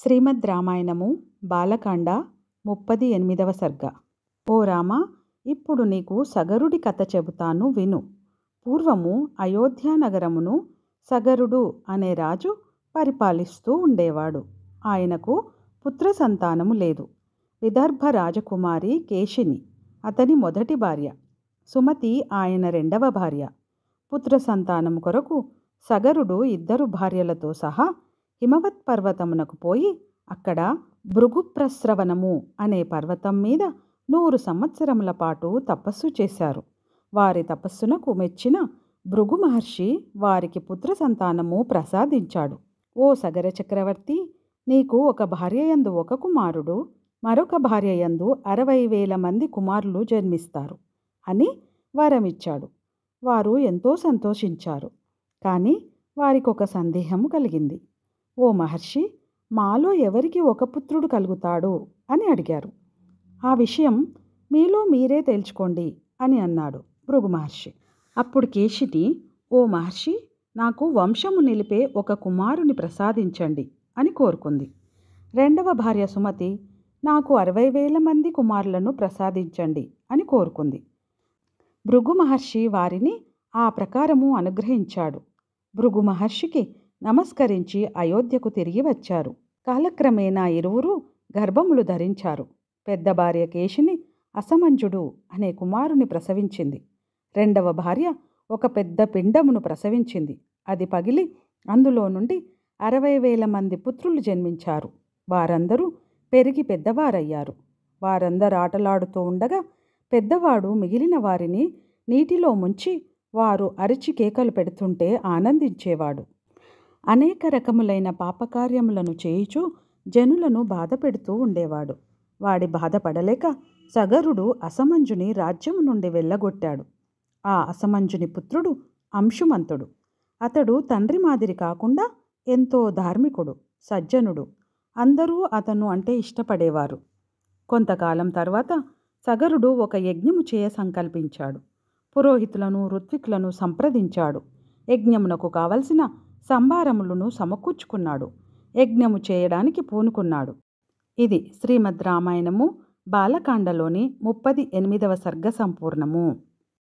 శ్రీమద్ రామాయణము బాలకాండ ముప్పది ఎనిమిదవ సర్గ ఓ రామ ఇప్పుడు నీకు సగరుడి కథ చెబుతాను విను పూర్వము అయోధ్యానగరమును సగరుడు అనే రాజు పరిపాలిస్తూ ఉండేవాడు ఆయనకు పుత్ర సంతానము లేదు విదర్భ రాజకుమారి కేశిని అతని మొదటి భార్య సుమతి ఆయన రెండవ భార్య పుత్ర సంతానము కొరకు సగరుడు ఇద్దరు భార్యలతో సహా హిమవత్ పర్వతమునకు పోయి అక్కడ భృగుప్రస్రవణము అనే పర్వతం మీద నూరు సంవత్సరముల పాటు తపస్సు చేశారు వారి తపస్సునకు మెచ్చిన భృగు మహర్షి వారికి పుత్ర సంతానము ప్రసాదించాడు ఓ సగర చక్రవర్తి నీకు ఒక భార్యయందు ఒక కుమారుడు మరొక భార్యయందు అరవై వేల మంది కుమారులు జన్మిస్తారు అని వరమిచ్చాడు వారు ఎంతో సంతోషించారు కానీ వారికొక సందేహము కలిగింది ఓ మహర్షి మాలో ఎవరికి ఒక పుత్రుడు కలుగుతాడు అని అడిగారు ఆ విషయం మీలో మీరే తేల్చుకోండి అని అన్నాడు భృగు మహర్షి అప్పుడు కేశిని ఓ మహర్షి నాకు వంశము నిలిపే ఒక కుమారుని ప్రసాదించండి అని కోరుకుంది రెండవ భార్య సుమతి నాకు అరవై వేల మంది కుమారులను ప్రసాదించండి అని కోరుకుంది భృగు మహర్షి వారిని ఆ ప్రకారము అనుగ్రహించాడు భృగు మహర్షికి నమస్కరించి అయోధ్యకు తిరిగి వచ్చారు కాలక్రమేణా ఇరువురు గర్భములు ధరించారు పెద్ద భార్య కేశిని అసమంజుడు అనే కుమారుని ప్రసవించింది రెండవ భార్య ఒక పెద్ద పిండమును ప్రసవించింది అది పగిలి అందులో నుండి అరవై వేల మంది పుత్రులు జన్మించారు వారందరూ పెరిగి పెద్దవారయ్యారు వారందరూ ఆటలాడుతూ ఉండగా పెద్దవాడు మిగిలిన వారిని నీటిలో ముంచి వారు అరిచి కేకలు పెడుతుంటే ఆనందించేవాడు అనేక రకములైన పాపకార్యములను చేయుచు జనులను బాధపెడుతూ ఉండేవాడు వాడి బాధపడలేక సగరుడు అసమంజుని రాజ్యము నుండి వెళ్ళగొట్టాడు ఆ అసమంజుని పుత్రుడు అంశుమంతుడు అతడు తండ్రి మాదిరి కాకుండా ఎంతో ధార్మికుడు సజ్జనుడు అందరూ అతను అంటే ఇష్టపడేవారు కొంతకాలం తర్వాత సగరుడు ఒక యజ్ఞము చేయ సంకల్పించాడు పురోహితులను ఋత్వికులను సంప్రదించాడు యజ్ఞమునకు కావలసిన సంభారములను సమకూర్చుకున్నాడు యజ్ఞము చేయడానికి పూనుకున్నాడు ఇది శ్రీమద్ రామాయణము బాలకాండలోని ముప్పది ఎనిమిదవ సర్గ సంపూర్ణము